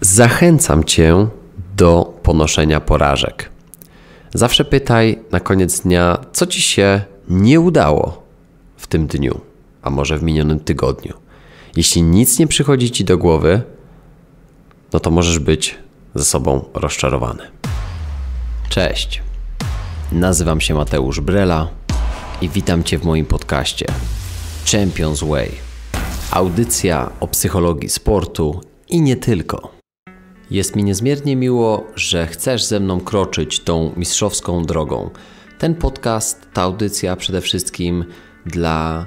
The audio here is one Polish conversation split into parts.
zachęcam Cię do ponoszenia porażek. Zawsze pytaj na koniec dnia, co Ci się nie udało w tym dniu, a może w minionym tygodniu. Jeśli nic nie przychodzi Ci do głowy, no to możesz być ze sobą rozczarowany. Cześć, nazywam się Mateusz Brela i witam Cię w moim podcaście Champions Way. Audycja o psychologii sportu i nie tylko. Jest mi niezmiernie miło, że chcesz ze mną kroczyć tą mistrzowską drogą. Ten podcast, ta audycja przede wszystkim dla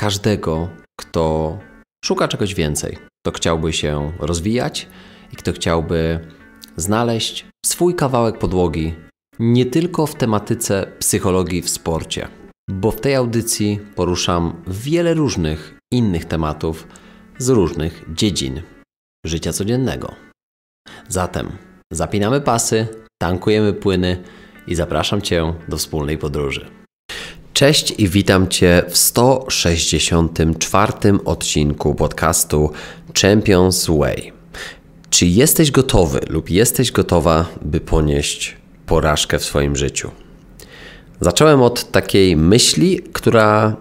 każdego, kto szuka czegoś więcej, kto chciałby się rozwijać i kto chciałby znaleźć swój kawałek podłogi nie tylko w tematyce psychologii w sporcie, bo w tej audycji poruszam wiele różnych innych tematów z różnych dziedzin życia codziennego. Zatem zapinamy pasy, tankujemy płyny i zapraszam Cię do wspólnej podróży. Cześć i witam Cię w 164 odcinku podcastu Champions Way. Czy jesteś gotowy lub jesteś gotowa, by ponieść porażkę w swoim życiu? Zacząłem od takiej myśli, która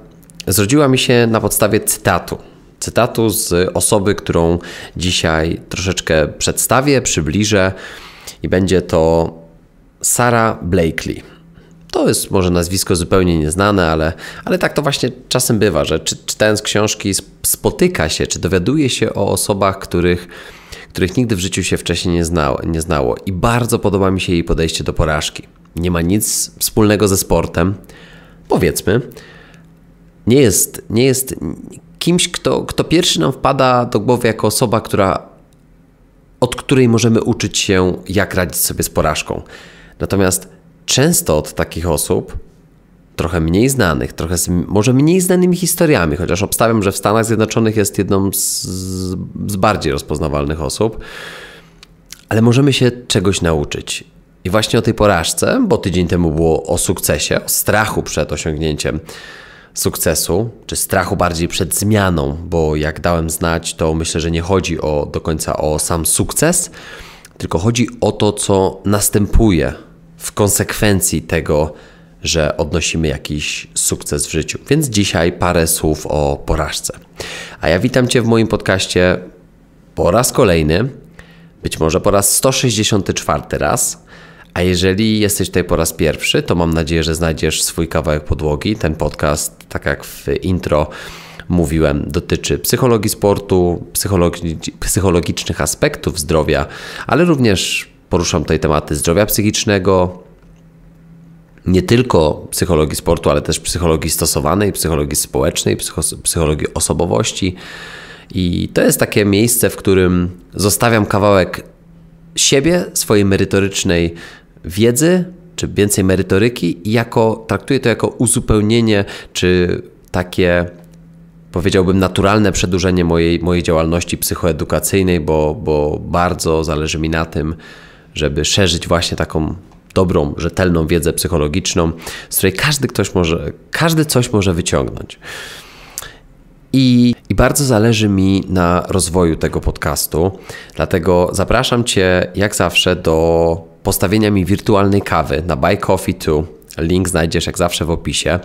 zrodziła mi się na podstawie cytatu cytatu z osoby, którą dzisiaj troszeczkę przedstawię, przybliżę i będzie to Sara Blakely. To jest może nazwisko zupełnie nieznane, ale, ale tak to właśnie czasem bywa, że czy, czytając książki spotyka się, czy dowiaduje się o osobach, których, których nigdy w życiu się wcześniej nie znało, nie znało. I bardzo podoba mi się jej podejście do porażki. Nie ma nic wspólnego ze sportem, powiedzmy. Nie jest, nie jest kimś, kto, kto pierwszy nam wpada do głowy jako osoba, która, od której możemy uczyć się, jak radzić sobie z porażką. Natomiast często od takich osób, trochę mniej znanych, trochę z może mniej znanymi historiami, chociaż obstawiam, że w Stanach Zjednoczonych jest jedną z, z bardziej rozpoznawalnych osób, ale możemy się czegoś nauczyć. I właśnie o tej porażce, bo tydzień temu było o sukcesie, o strachu przed osiągnięciem sukcesu, czy strachu bardziej przed zmianą, bo jak dałem znać, to myślę, że nie chodzi o, do końca o sam sukces, tylko chodzi o to, co następuje w konsekwencji tego, że odnosimy jakiś sukces w życiu. Więc dzisiaj parę słów o porażce. A ja witam Cię w moim podcaście po raz kolejny, być może po raz 164 raz. A jeżeli jesteś tutaj po raz pierwszy, to mam nadzieję, że znajdziesz swój kawałek podłogi. Ten podcast, tak jak w intro mówiłem, dotyczy psychologii sportu, psychologi psychologicznych aspektów zdrowia, ale również poruszam tutaj tematy zdrowia psychicznego, nie tylko psychologii sportu, ale też psychologii stosowanej, psychologii społecznej, psychologii osobowości. I to jest takie miejsce, w którym zostawiam kawałek siebie, swojej merytorycznej wiedzy czy więcej merytoryki i jako, traktuję to jako uzupełnienie czy takie powiedziałbym naturalne przedłużenie mojej, mojej działalności psychoedukacyjnej, bo, bo bardzo zależy mi na tym, żeby szerzyć właśnie taką dobrą, rzetelną wiedzę psychologiczną, z której każdy ktoś może, każdy coś może wyciągnąć. I, I, bardzo zależy mi na rozwoju tego podcastu, dlatego zapraszam Cię jak zawsze do postawienia mi wirtualnej kawy na Buy Coffee 2, link znajdziesz jak zawsze w opisie,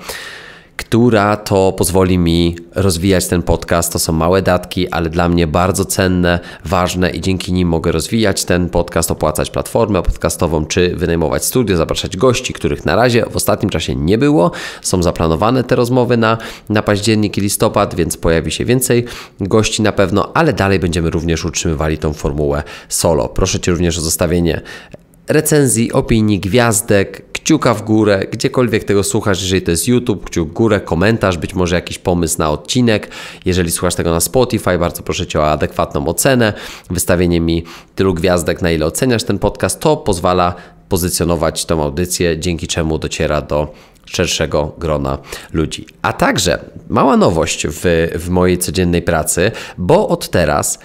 która to pozwoli mi rozwijać ten podcast. To są małe datki, ale dla mnie bardzo cenne, ważne i dzięki nim mogę rozwijać ten podcast, opłacać platformę podcastową czy wynajmować studio, zapraszać gości, których na razie w ostatnim czasie nie było. Są zaplanowane te rozmowy na, na październik i listopad, więc pojawi się więcej gości na pewno, ale dalej będziemy również utrzymywali tą formułę solo. Proszę Cię również o zostawienie recenzji, opinii, gwiazdek, kciuka w górę, gdziekolwiek tego słuchasz, jeżeli to jest YouTube, kciuk w górę, komentarz, być może jakiś pomysł na odcinek. Jeżeli słuchasz tego na Spotify, bardzo proszę Cię o adekwatną ocenę, wystawienie mi tylu gwiazdek, na ile oceniasz ten podcast, to pozwala pozycjonować tą audycję, dzięki czemu dociera do szerszego grona ludzi. A także mała nowość w, w mojej codziennej pracy, bo od teraz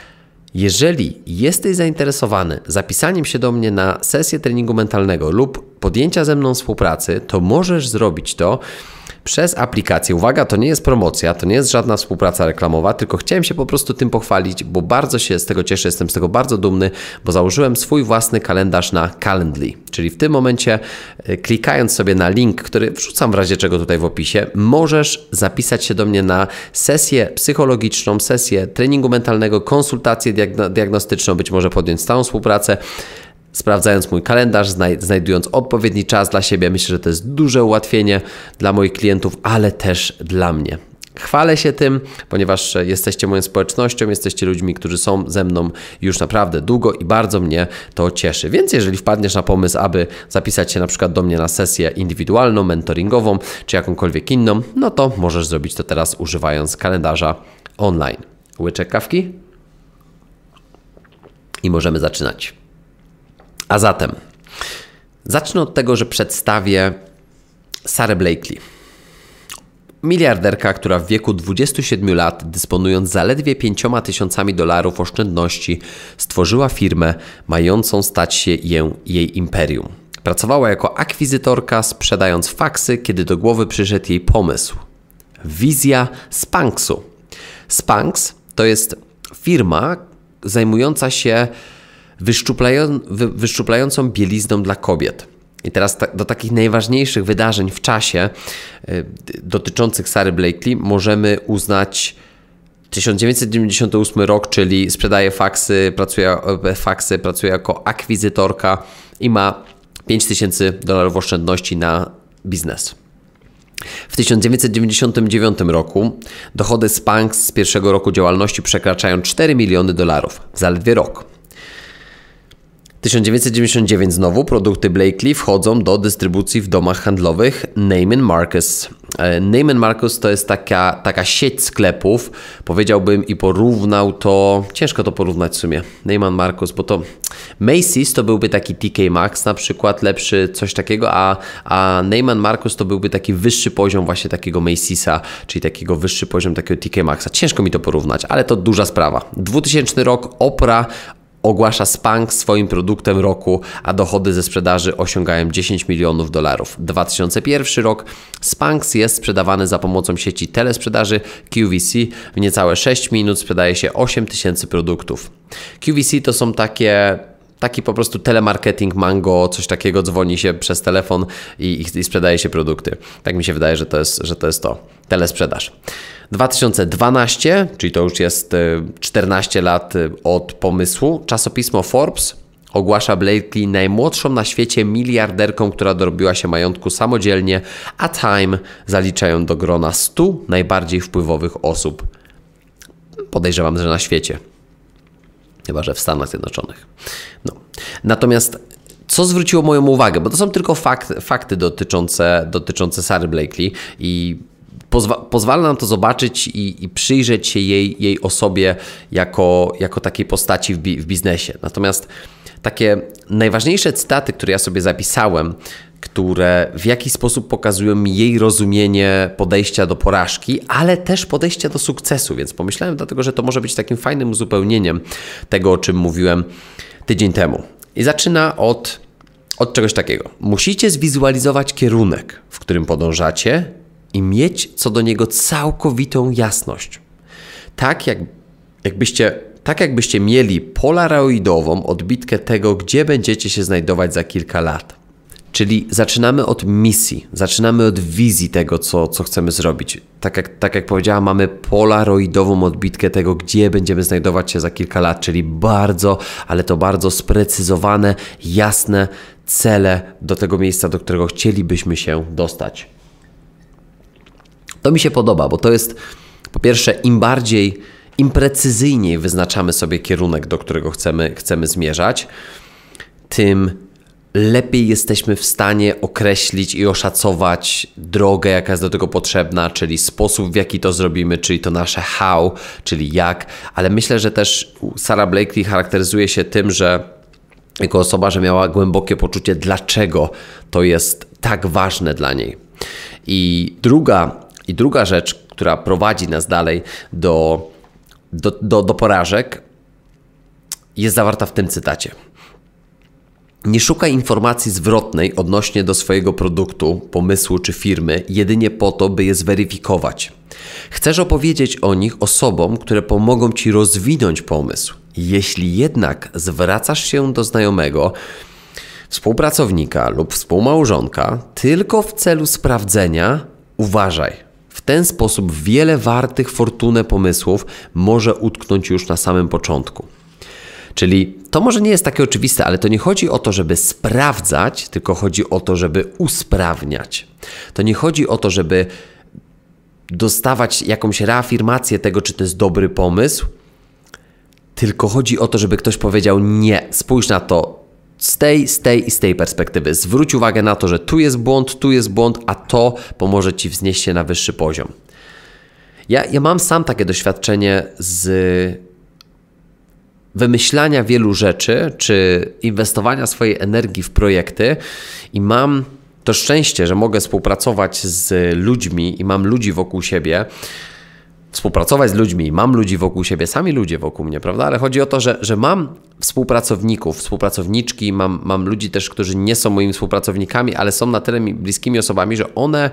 jeżeli jesteś zainteresowany zapisaniem się do mnie na sesję treningu mentalnego lub podjęcia ze mną współpracy, to możesz zrobić to przez aplikację. Uwaga, to nie jest promocja, to nie jest żadna współpraca reklamowa, tylko chciałem się po prostu tym pochwalić, bo bardzo się z tego cieszę, jestem z tego bardzo dumny, bo założyłem swój własny kalendarz na Calendly. Czyli w tym momencie, y, klikając sobie na link, który wrzucam w razie czego tutaj w opisie, możesz zapisać się do mnie na sesję psychologiczną, sesję treningu mentalnego, konsultację diagno diagnostyczną, być może podjąć stałą współpracę sprawdzając mój kalendarz, znajdując odpowiedni czas dla siebie. Myślę, że to jest duże ułatwienie dla moich klientów, ale też dla mnie. Chwalę się tym, ponieważ jesteście moją społecznością, jesteście ludźmi, którzy są ze mną już naprawdę długo i bardzo mnie to cieszy. Więc jeżeli wpadniesz na pomysł, aby zapisać się na przykład do mnie na sesję indywidualną, mentoringową czy jakąkolwiek inną, no to możesz zrobić to teraz używając kalendarza online. Łyczek kawki i możemy zaczynać. A zatem zacznę od tego, że przedstawię Sarę Blakely. Miliarderka, która w wieku 27 lat, dysponując zaledwie 5 tysiącami dolarów oszczędności, stworzyła firmę mającą stać się jej, jej imperium. Pracowała jako akwizytorka, sprzedając faksy, kiedy do głowy przyszedł jej pomysł. Wizja Spanksu. Spanks to jest firma zajmująca się wyszczuplają, wy, wyszczuplającą bielizną dla kobiet. I teraz ta, do takich najważniejszych wydarzeń w czasie y, dotyczących Sary Blakely możemy uznać 1998 rok, czyli sprzedaje faksy, pracuje, e, faksy, pracuje jako akwizytorka i ma 5000 dolarów oszczędności na biznes. W 1999 roku dochody Spanx z pierwszego roku działalności przekraczają 4 miliony dolarów, zaledwie rok. 1999 znowu produkty Blakely wchodzą do dystrybucji w domach handlowych Neiman Marcus. E, Neiman Marcus to jest taka, taka sieć sklepów, powiedziałbym i porównał to, ciężko to porównać w sumie, Neiman Marcus, bo to Macy's to byłby taki TK Maxx na przykład, lepszy, coś takiego, a, a Neiman Marcus to byłby taki wyższy poziom właśnie takiego Macy'sa, czyli takiego wyższy poziom takiego TK Maxa. Ciężko mi to porównać, ale to duża sprawa. 2000 rok, Opra ogłasza Spank swoim produktem roku, a dochody ze sprzedaży osiągają 10 milionów dolarów. 2001 rok Spanks jest sprzedawany za pomocą sieci telesprzedaży QVC. W niecałe 6 minut sprzedaje się 8 tysięcy produktów. QVC to są takie taki po prostu telemarketing mango, coś takiego, dzwoni się przez telefon i, i, sprzedaje się produkty. Tak mi się wydaje, że to jest, że to, jest to. Telesprzedaż. 2012, czyli to już jest 14 e, lat e, od pomysłu, czasopismo Forbes ogłasza Blakely najmłodszą na świecie miliarderką, która dorobiła się majątku samodzielnie, a Time zaliczają do grona 100 najbardziej wpływowych osób. Podejrzewam, że na świecie. Chyba, że w Stanach Zjednoczonych. No. Natomiast co zwróciło moją uwagę, bo to są tylko fakty dotyczące, dotyczące Sary Blakely i pozwa pozwala nam to zobaczyć i, i, przyjrzeć się jej, jej osobie jako, jako takiej postaci w, bi w biznesie. Natomiast takie najważniejsze cytaty, które ja sobie zapisałem, które w jakiś sposób pokazują mi jej rozumienie podejścia do porażki, ale też podejścia do sukcesu, więc pomyślałem dlatego, że to może być takim fajnym uzupełnieniem tego, o czym mówiłem tydzień temu. I zaczyna od, od czegoś takiego. Musicie zwizualizować kierunek, w którym podążacie i mieć co do niego całkowitą jasność. Tak jak, jakbyście tak jakbyście mieli polaroidową odbitkę tego, gdzie będziecie się znajdować za kilka lat. Czyli zaczynamy od misji, zaczynamy od wizji tego, co, co chcemy zrobić. Tak jak, tak jak powiedziałam, mamy polaroidową odbitkę tego, gdzie będziemy znajdować się za kilka lat, czyli bardzo, ale to bardzo sprecyzowane, jasne cele do tego miejsca, do którego chcielibyśmy się dostać. To mi się podoba, bo to jest po pierwsze im bardziej, im precyzyjniej wyznaczamy sobie kierunek, do którego chcemy, chcemy zmierzać, tym lepiej jesteśmy w stanie określić i oszacować drogę, jaka jest do tego potrzebna, czyli sposób, w jaki to zrobimy, czyli to nasze how, czyli jak. Ale myślę, że też Sara Blakely charakteryzuje się tym, że jako osoba, że miała głębokie poczucie, dlaczego to jest tak ważne dla niej. I druga i druga rzecz, która prowadzi nas dalej do, do, do, do porażek, jest zawarta w tym cytacie. Nie szukaj informacji zwrotnej odnośnie do swojego produktu, pomysłu czy firmy jedynie po to, by je zweryfikować. Chcesz opowiedzieć o nich osobom, które pomogą ci rozwinąć pomysł. Jeśli jednak zwracasz się do znajomego, współpracownika lub współmałżonka tylko w celu sprawdzenia, uważaj ten sposób wiele wartych fortunę pomysłów może utknąć już na samym początku. Czyli to może nie jest takie oczywiste, ale to nie chodzi o to, żeby sprawdzać, tylko chodzi o to, żeby usprawniać. To nie chodzi o to, żeby dostawać jakąś reafirmację tego, czy to jest dobry pomysł, tylko chodzi o to, żeby ktoś powiedział: Nie, spójrz na to, z tej, z tej i z tej perspektywy. Zwróć uwagę na to, że tu jest błąd, tu jest błąd, a to pomoże Ci wznieść się na wyższy poziom. Ja, ja mam sam takie doświadczenie z wymyślania wielu rzeczy, czy inwestowania swojej energii w projekty i mam to szczęście, że mogę współpracować z ludźmi i mam ludzi wokół siebie, współpracować z ludźmi, mam ludzi wokół siebie, sami ludzie wokół mnie, prawda? Ale chodzi o to, że, że mam współpracowników, współpracowniczki, mam, mam ludzi też, którzy nie są moimi współpracownikami, ale są na tyle bliskimi osobami, że one,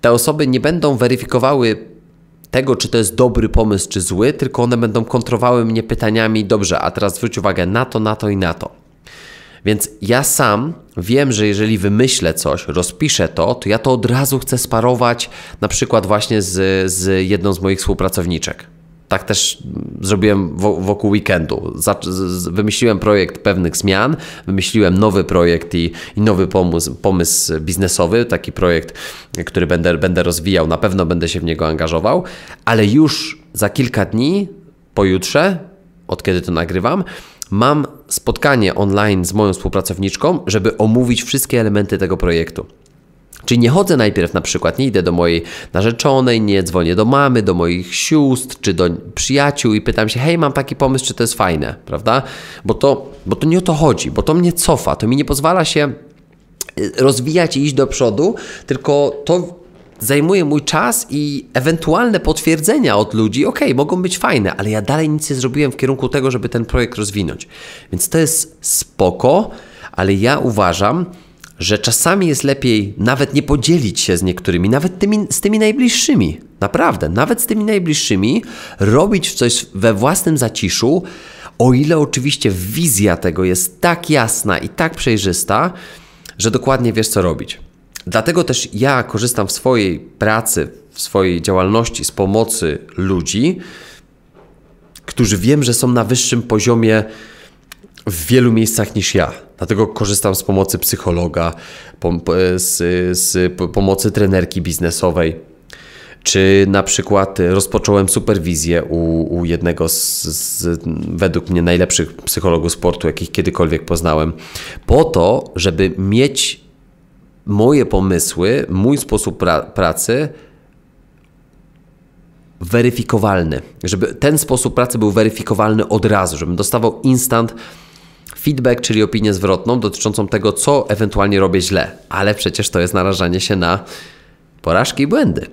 te osoby nie będą weryfikowały tego, czy to jest dobry pomysł, czy zły, tylko one będą kontrowały mnie pytaniami, dobrze, a teraz zwróć uwagę na to, na to i na to. Więc ja sam Wiem, że jeżeli wymyślę coś, rozpiszę to, to ja to od razu chcę sparować na przykład właśnie z, z jedną z moich współpracowniczek. Tak też zrobiłem wokół weekendu. Wymyśliłem projekt pewnych zmian, wymyśliłem nowy projekt i, i nowy pomysł, pomysł, biznesowy, taki projekt, który będę, będę rozwijał, na pewno będę się w niego angażował, ale już za kilka dni, pojutrze, od kiedy to nagrywam, mam spotkanie online z moją współpracowniczką, żeby omówić wszystkie elementy tego projektu. Czyli nie chodzę najpierw na przykład, nie idę do mojej narzeczonej, nie dzwonię do mamy, do moich sióstr czy do przyjaciół i pytam się, hej, mam taki pomysł, czy to jest fajne, prawda? Bo to, bo to nie o to chodzi, bo to mnie cofa, to mi nie pozwala się y, rozwijać i iść do przodu, tylko to zajmuje mój czas i ewentualne potwierdzenia od ludzi, ok, mogą być fajne, ale ja dalej nic nie zrobiłem w kierunku tego, żeby ten projekt rozwinąć. Więc to jest spoko, ale ja uważam, że czasami jest lepiej nawet nie podzielić się z niektórymi, nawet tymi, z tymi najbliższymi. Naprawdę, nawet z tymi najbliższymi, robić coś we własnym zaciszu, o ile oczywiście wizja tego jest tak jasna i tak przejrzysta, że dokładnie wiesz, co robić. Dlatego też ja korzystam w swojej pracy, w swojej działalności z pomocy ludzi, którzy wiem, że są na wyższym poziomie w wielu miejscach niż ja. Dlatego korzystam z pomocy psychologa, e, z, z pomocy trenerki biznesowej. Czy na przykład rozpocząłem superwizję u, u jednego z, z, według mnie najlepszych psychologów sportu, jakich kiedykolwiek poznałem, po to, żeby mieć moje pomysły, mój sposób pra pracy weryfikowalny. Żeby ten sposób pracy był weryfikowalny od razu, żebym dostawał instant feedback, czyli opinię zwrotną dotyczącą tego, co ewentualnie robię źle. Ale przecież to jest narażanie się na porażki i błędy.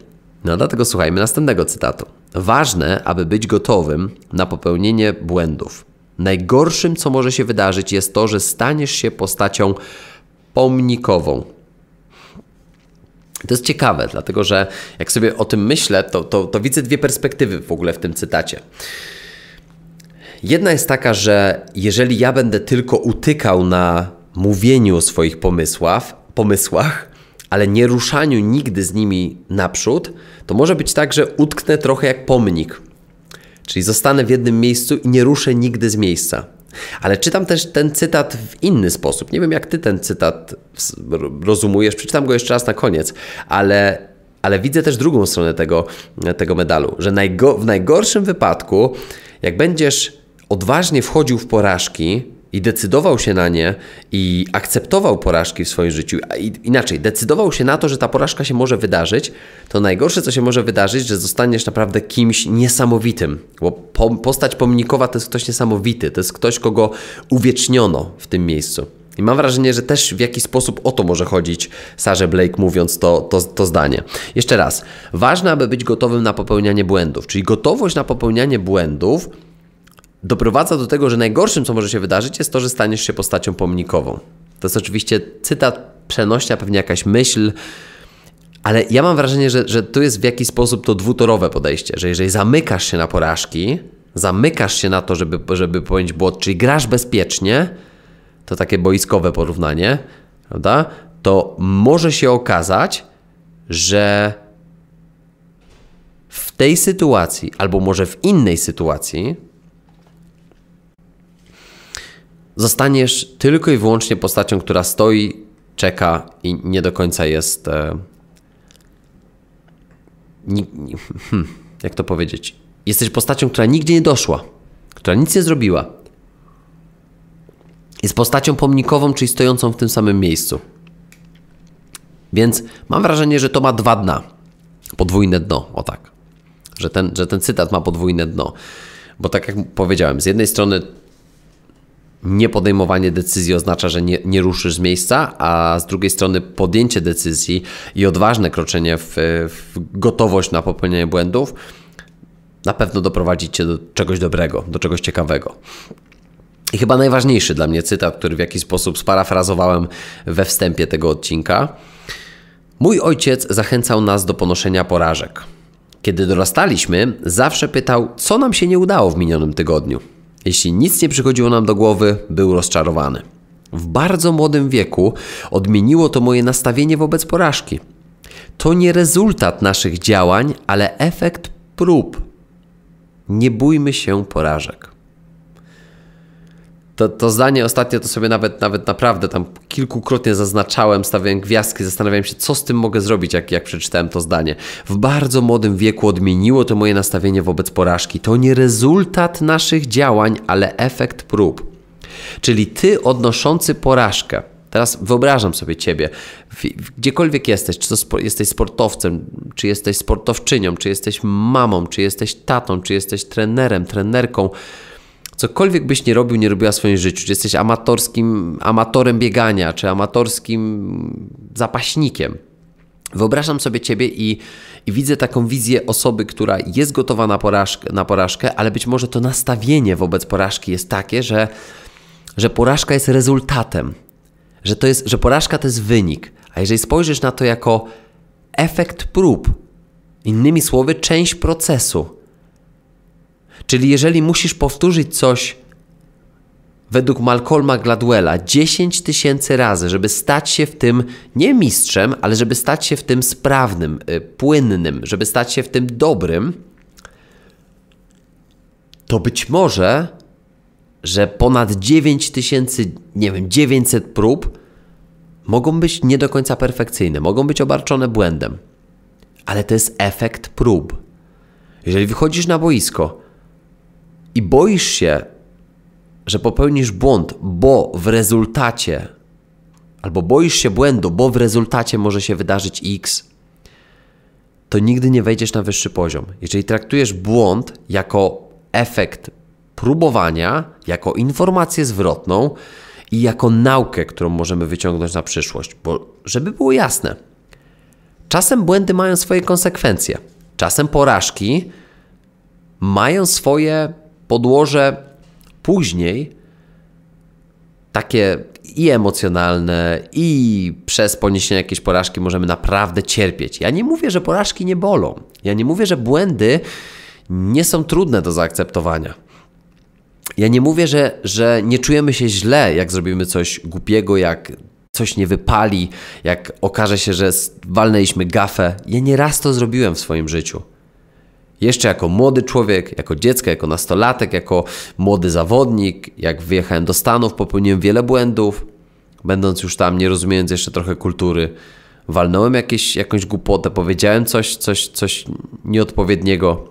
No dlatego słuchajmy następnego cytatu. Ważne, aby być gotowym na popełnienie błędów. Najgorszym, co może się wydarzyć, jest to, że staniesz się postacią pomnikową. To jest ciekawe, dlatego że jak sobie o tym myślę, to, to, to widzę dwie perspektywy w ogóle w tym cytacie. Jedna jest taka, że jeżeli ja będę tylko utykał na mówieniu o swoich pomysłach, pomysłach, ale nie ruszaniu nigdy z nimi naprzód, to może być tak, że utknę trochę jak pomnik. Czyli zostanę w jednym miejscu i nie ruszę nigdy z miejsca. Ale czytam też ten cytat w inny sposób. Nie wiem, jak ty ten cytat rozumujesz. Przeczytam go jeszcze raz na koniec, ale, ale widzę też drugą stronę tego, tego medalu, że najgo w najgorszym wypadku, jak będziesz odważnie wchodził w porażki, i decydował się na nie i akceptował porażki w swoim życiu, a inaczej, decydował się na to, że ta porażka się może wydarzyć, to najgorsze, co się może wydarzyć, że zostaniesz naprawdę kimś niesamowitym. Bo postać pomnikowa to jest ktoś niesamowity, to jest ktoś, kogo uwieczniono w tym miejscu. I mam wrażenie, że też w jakiś sposób o to może chodzić Sarze Blake, mówiąc to, to, to zdanie. Jeszcze raz, ważne, aby być gotowym na popełnianie błędów, czyli gotowość na popełnianie błędów doprowadza do tego, że najgorszym, co może się wydarzyć, jest to, że staniesz się postacią pomnikową. To jest oczywiście cytat przenośnia, pewnie jakaś myśl, ale ja mam wrażenie, że, że tu jest w jakiś sposób to dwutorowe podejście, że jeżeli zamykasz się na porażki, zamykasz się na to, żeby, żeby pojąć błot, czyli grasz bezpiecznie, to takie boiskowe porównanie, prawda? To może się okazać, że w tej sytuacji, albo może w innej sytuacji, zostaniesz tylko i wyłącznie postacią, która stoi, czeka i nie do końca jest. E, hmm. jak to powiedzieć? Jesteś postacią, która nigdzie nie doszła, która nic nie zrobiła. Jest postacią pomnikową, czyli stojącą w tym samym miejscu. Więc mam wrażenie, że to ma dwa dna. Podwójne dno, o tak. Że ten, że ten cytat ma podwójne dno. Bo tak jak powiedziałem, z jednej strony nie podejmowanie decyzji oznacza, że nie, nie ruszysz z miejsca, a z drugiej strony podjęcie decyzji i odważne kroczenie w, w gotowość na popełnienie błędów na pewno doprowadzi cię do czegoś dobrego, do czegoś ciekawego. I chyba najważniejszy dla mnie cytat, który w jakiś sposób sparafrazowałem we wstępie tego odcinka. Mój ojciec zachęcał nas do ponoszenia porażek. Kiedy dorastaliśmy, zawsze pytał, co nam się nie udało w minionym tygodniu. Jeśli nic nie przychodziło nam do głowy, był rozczarowany. W bardzo młodym wieku odmieniło to moje nastawienie wobec porażki. To nie rezultat naszych działań, ale efekt prób. Nie bójmy się porażek. To, to zdanie ostatnio to sobie nawet, nawet naprawdę tam kilkukrotnie zaznaczałem, stawiałem gwiazdki, zastanawiałem się, co z tym mogę zrobić, jak, jak przeczytałem to zdanie. W bardzo młodym wieku odmieniło to moje nastawienie wobec porażki. To nie rezultat naszych działań, ale efekt prób. Czyli ty odnoszący porażkę. Teraz wyobrażam sobie ciebie, gdziekolwiek jesteś, czy to spo, jesteś sportowcem, czy jesteś sportowczynią, czy jesteś mamą, czy jesteś tatą, czy jesteś trenerem, trenerką cokolwiek byś nie robił, nie robiła w swoim życiu, czy jesteś amatorskim, amatorem biegania, czy amatorskim zapaśnikiem, Wyobrażam sobie Ciebie i, i, widzę taką wizję osoby, która jest gotowa na porażkę, na porażkę, ale być może to nastawienie wobec porażki jest takie, że, że porażka jest rezultatem, że, to jest, że porażka to jest wynik. A jeżeli spojrzysz na to jako efekt prób, innymi słowy, część procesu, Czyli jeżeli musisz powtórzyć coś według Malcolma Gladwella 10 tysięcy razy, żeby stać się w tym nie mistrzem, ale żeby stać się w tym sprawnym, y, płynnym, żeby stać się w tym dobrym, to być może, że ponad 9 tysięcy, nie wiem, 900 prób mogą być nie do końca perfekcyjne, mogą być obarczone błędem, ale to jest efekt prób. Jeżeli wychodzisz na boisko i boisz się, że popełnisz błąd, bo w rezultacie, albo boisz się błędu, bo w rezultacie może się wydarzyć X, to nigdy nie wejdziesz na wyższy poziom. Jeżeli traktujesz błąd jako efekt próbowania, jako informację zwrotną i jako naukę, którą możemy wyciągnąć na przyszłość, bo żeby było jasne, czasem błędy mają swoje konsekwencje, czasem porażki mają swoje podłoże później takie i emocjonalne, i przez poniesienie jakiejś porażki możemy naprawdę cierpieć. Ja nie mówię, że porażki nie bolą. Ja nie mówię, że błędy nie są trudne do zaakceptowania. Ja nie mówię, że, że nie czujemy się źle, jak zrobimy coś głupiego, jak coś nie wypali, jak okaże się, że walnęliśmy gafę. Ja nieraz to zrobiłem w swoim życiu. Jeszcze jako młody człowiek, jako dziecko, jako nastolatek, jako młody zawodnik, jak wyjechałem do Stanów, popełniłem wiele błędów, będąc już tam, nie rozumiejąc jeszcze trochę kultury. Walnąłem jakieś, jakąś głupotę, powiedziałem coś, coś, coś nieodpowiedniego.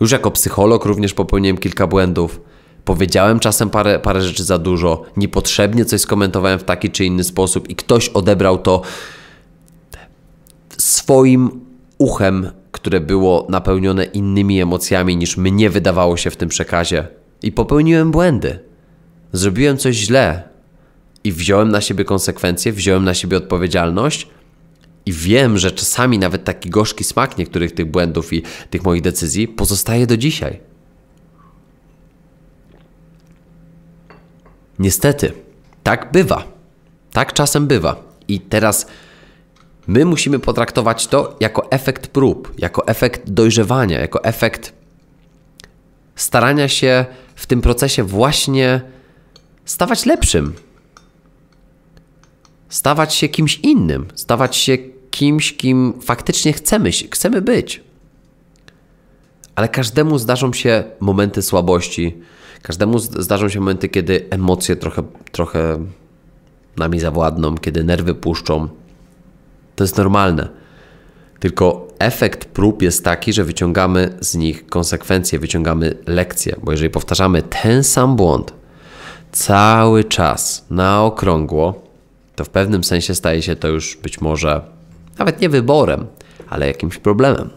Już jako psycholog również popełniłem kilka błędów. Powiedziałem czasem parę, parę rzeczy za dużo, niepotrzebnie coś skomentowałem w taki czy inny sposób i ktoś odebrał to swoim uchem które było napełnione innymi emocjami niż mnie wydawało się w tym przekazie. I popełniłem błędy. Zrobiłem coś źle i wziąłem na siebie konsekwencje, wziąłem na siebie odpowiedzialność. I wiem, że czasami nawet taki gorzki smak niektórych tych błędów i tych moich decyzji pozostaje do dzisiaj. Niestety, tak bywa. Tak czasem bywa. I teraz My musimy potraktować to jako efekt prób, jako efekt dojrzewania, jako efekt starania się w tym procesie właśnie stawać lepszym, stawać się kimś innym, stawać się kimś, kim faktycznie chcemy, chcemy być. Ale każdemu zdarzą się momenty słabości, każdemu zdarzą się momenty, kiedy emocje trochę, trochę nami zawładną, kiedy nerwy puszczą to jest normalne. Tylko efekt prób jest taki, że wyciągamy z nich konsekwencje, wyciągamy lekcje, bo jeżeli powtarzamy ten sam błąd cały czas na okrągło, to w pewnym sensie staje się to już być może nawet nie wyborem, ale jakimś problemem.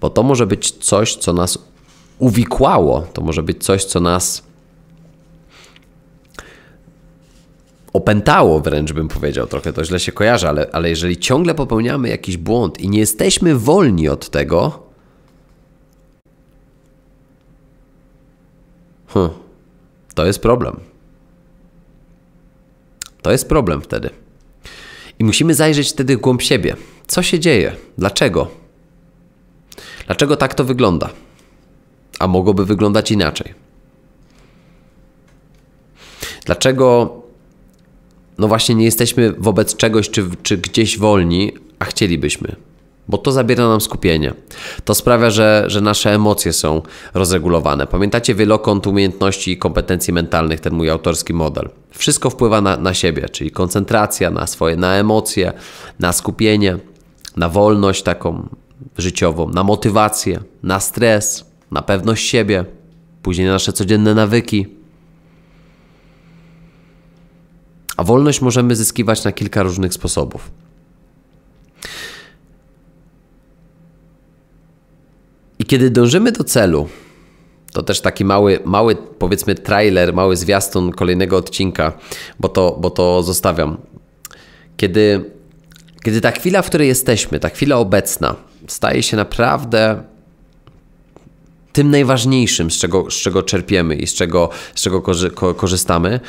Bo to może być coś, co nas uwikłało, to może być coś, co nas opętało wręcz, bym powiedział, trochę to źle się kojarzy, ale, ale jeżeli ciągle popełniamy jakiś błąd i nie jesteśmy wolni od tego, Hmm, to jest problem. To jest problem wtedy. I musimy zajrzeć wtedy w głąb siebie. Co się dzieje? Dlaczego? Dlaczego tak to wygląda? A mogłoby wyglądać inaczej. Dlaczego no właśnie nie jesteśmy wobec czegoś czy, czy gdzieś wolni, a chcielibyśmy. Bo to zabiera nam skupienie. To sprawia, że, że nasze emocje są rozregulowane. Pamiętacie wielokąt umiejętności i kompetencji mentalnych, ten mój autorski model. Wszystko wpływa na, na siebie, czyli koncentracja na swoje, na emocje, na skupienie, na wolność taką życiową, na motywację, na stres, na pewność siebie, później na nasze codzienne nawyki, A wolność możemy zyskiwać na kilka różnych sposobów. I kiedy dążymy do celu, to też taki mały, mały powiedzmy trailer, mały zwiastun kolejnego odcinka, bo to, bo to zostawiam. Kiedy, kiedy ta chwila, w której jesteśmy, ta chwila obecna, staje się naprawdę tym najważniejszym, z czego, z czego czerpiemy i z czego, z czego korzy korzystamy,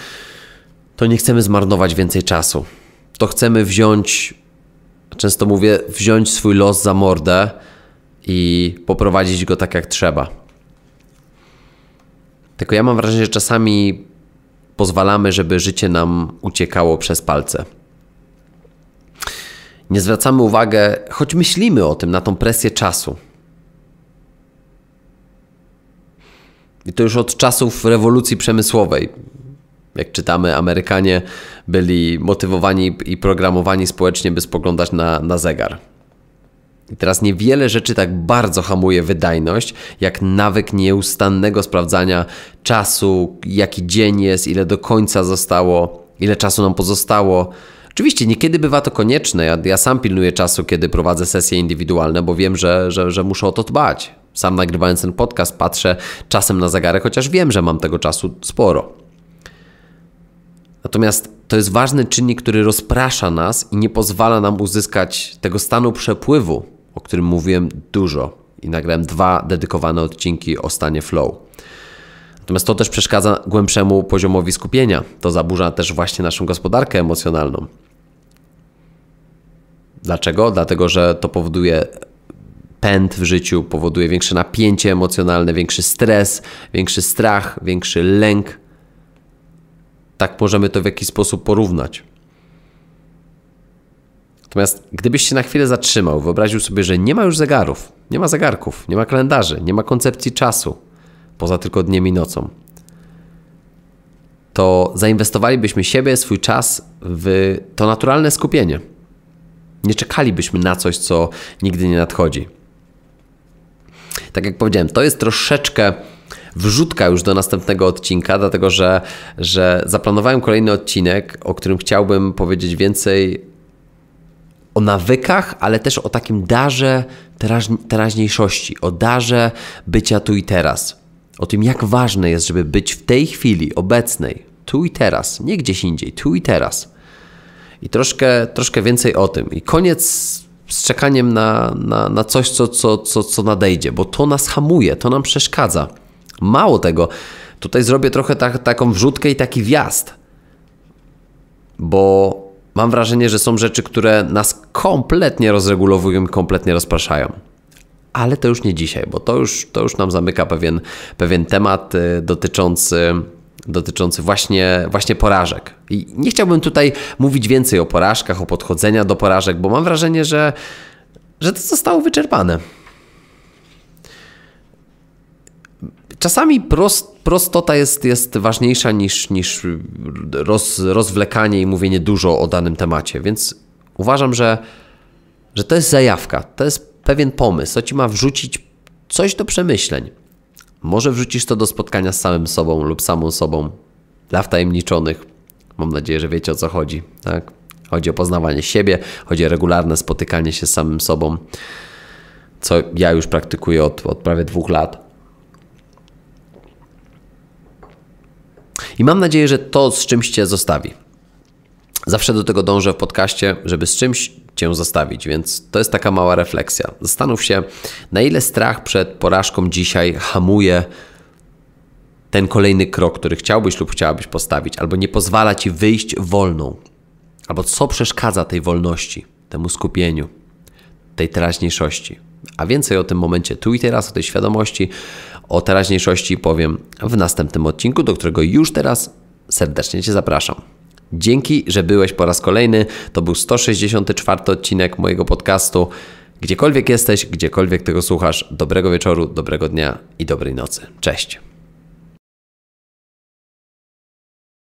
to nie chcemy zmarnować więcej czasu. To chcemy wziąć, często mówię, wziąć swój los za mordę i poprowadzić go tak jak trzeba. Tylko ja mam wrażenie, że czasami pozwalamy, żeby życie nam uciekało przez palce. Nie zwracamy uwagi, choć myślimy o tym, na tą presję czasu. I to już od czasów rewolucji przemysłowej jak czytamy, Amerykanie byli motywowani i programowani społecznie, by spoglądać na, na zegar. I teraz niewiele rzeczy tak bardzo hamuje wydajność, jak nawyk nieustannego sprawdzania czasu, jaki dzień jest, ile do końca zostało, ile czasu nam pozostało. Oczywiście niekiedy bywa to konieczne. Ja, ja sam pilnuję czasu, kiedy prowadzę sesje indywidualne, bo wiem, że, że, że muszę o to dbać. Sam nagrywając ten podcast, patrzę czasem na zegarek, chociaż wiem, że mam tego czasu sporo. Natomiast to jest ważny czynnik, który rozprasza nas i nie pozwala nam uzyskać tego stanu przepływu, o którym mówiłem dużo i nagrałem dwa dedykowane odcinki o stanie flow. Natomiast to też przeszkadza głębszemu poziomowi skupienia. To zaburza też właśnie naszą gospodarkę emocjonalną. Dlaczego? Dlatego, że to powoduje pęd w życiu, powoduje większe napięcie emocjonalne, większy stres, większy strach, większy lęk, tak możemy to w jakiś sposób porównać. Natomiast gdybyś się na chwilę zatrzymał, wyobraził sobie, że nie ma już zegarów, nie ma zegarków, nie ma kalendarzy, nie ma koncepcji czasu, poza tylko dniem i nocą, to zainwestowalibyśmy siebie, swój czas w to naturalne skupienie. Nie czekalibyśmy na coś, co nigdy nie nadchodzi. Tak jak powiedziałem, to jest troszeczkę wrzutka już do następnego odcinka, dlatego że, że zaplanowałem kolejny odcinek, o którym chciałbym powiedzieć więcej o nawykach, ale też o takim darze teraźniejszości, o darze bycia tu i teraz. O tym, jak ważne jest, żeby być w tej chwili obecnej, tu i teraz, nie gdzieś indziej, tu i teraz. I troszkę, troszkę więcej o tym. I koniec z czekaniem na, na, na coś, co, co, co, co nadejdzie, bo to nas hamuje, to nam przeszkadza. Mało tego, tutaj zrobię trochę ta, taką wrzutkę i taki wjazd, bo mam wrażenie, że są rzeczy, które nas kompletnie rozregulowują, i kompletnie rozpraszają. Ale to już nie dzisiaj, bo to już, to już nam zamyka pewien, pewien temat y, dotyczący dotyczący właśnie, właśnie porażek. I nie chciałbym tutaj mówić więcej o porażkach, o podchodzeniu do porażek, bo mam wrażenie, że, że to zostało wyczerpane. Czasami prost, prostota jest, jest ważniejsza niż, niż roz, rozwlekanie i mówienie dużo o danym temacie, więc uważam, że, że to jest zajawka, to jest pewien pomysł, co ci ma wrzucić coś do przemyśleń. Może wrzucisz to do spotkania z samym sobą lub samą sobą dla wtajemniczonych. Mam nadzieję, że wiecie o co chodzi. Tak? Chodzi o poznawanie siebie, chodzi o regularne spotykanie się z samym sobą, co ja już praktykuję od, od prawie dwóch lat. I mam nadzieję, że to z czymś Cię zostawi. Zawsze do tego dążę w podcaście, żeby z czymś Cię zostawić, więc to jest taka mała refleksja. Zastanów się, na ile strach przed porażką dzisiaj hamuje ten kolejny krok, który chciałbyś lub chciałabyś postawić, albo nie pozwala Ci wyjść wolną, albo co przeszkadza tej wolności, temu skupieniu, tej teraźniejszości. A więcej o tym momencie tu i teraz, o tej świadomości, o teraźniejszości powiem w następnym odcinku, do którego już teraz serdecznie Cię zapraszam. Dzięki, że byłeś po raz kolejny. To był 164 odcinek mojego podcastu. Gdziekolwiek jesteś, gdziekolwiek tego słuchasz, dobrego wieczoru, dobrego dnia i dobrej nocy. Cześć.